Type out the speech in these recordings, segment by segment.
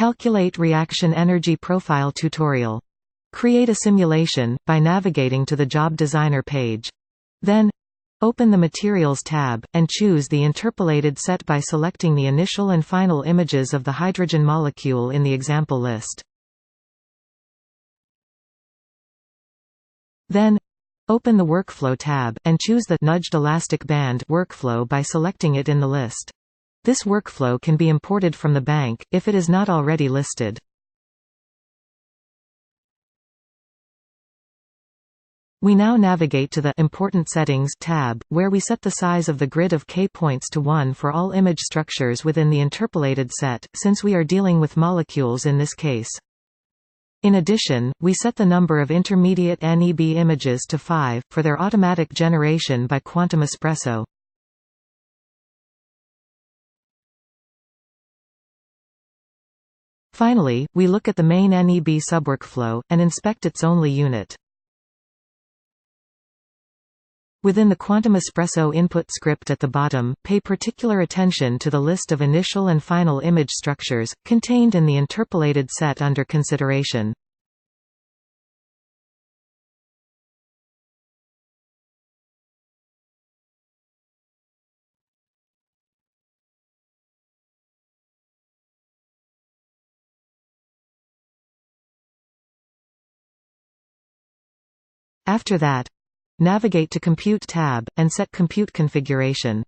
Calculate Reaction Energy Profile tutorial. Create a simulation, by navigating to the Job Designer page. Then, open the Materials tab, and choose the interpolated set by selecting the initial and final images of the hydrogen molecule in the example list. Then, open the Workflow tab, and choose the nudged elastic band workflow by selecting it in the list. This workflow can be imported from the bank, if it is not already listed. We now navigate to the Important Settings tab, where we set the size of the grid of K points to 1 for all image structures within the interpolated set, since we are dealing with molecules in this case. In addition, we set the number of intermediate NEB images to 5, for their automatic generation by Quantum Espresso. Finally, we look at the main NEB subworkflow, and inspect its only unit. Within the Quantum Espresso input script at the bottom, pay particular attention to the list of initial and final image structures, contained in the interpolated set under consideration. After that, navigate to Compute tab, and set Compute configuration.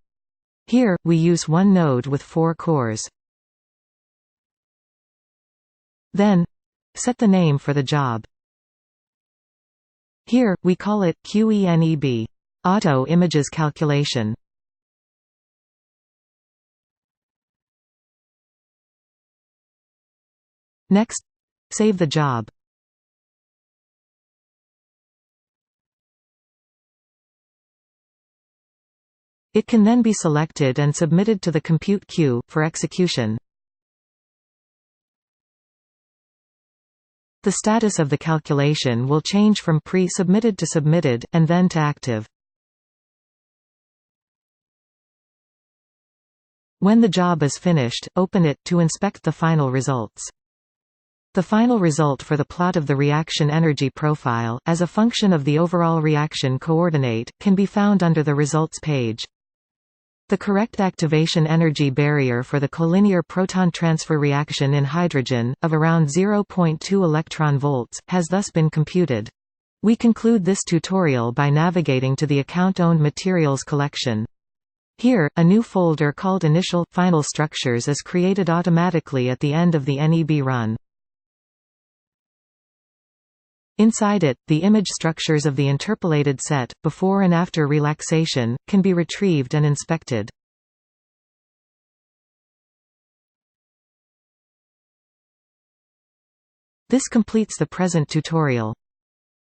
Here, we use one node with four cores. Then, set the name for the job. Here, we call it QENEB Auto Images Calculation. Next, save the job. It can then be selected and submitted to the compute queue, for execution. The status of the calculation will change from pre-submitted to submitted, and then to active. When the job is finished, open it, to inspect the final results. The final result for the plot of the reaction energy profile, as a function of the overall reaction coordinate, can be found under the results page. The correct activation energy barrier for the collinear proton transfer reaction in hydrogen, of around 0.2 electron volts, has thus been computed. We conclude this tutorial by navigating to the account-owned materials collection. Here, a new folder called Initial – Final Structures is created automatically at the end of the NEB run. Inside it, the image structures of the interpolated set, before and after relaxation, can be retrieved and inspected. This completes the present tutorial.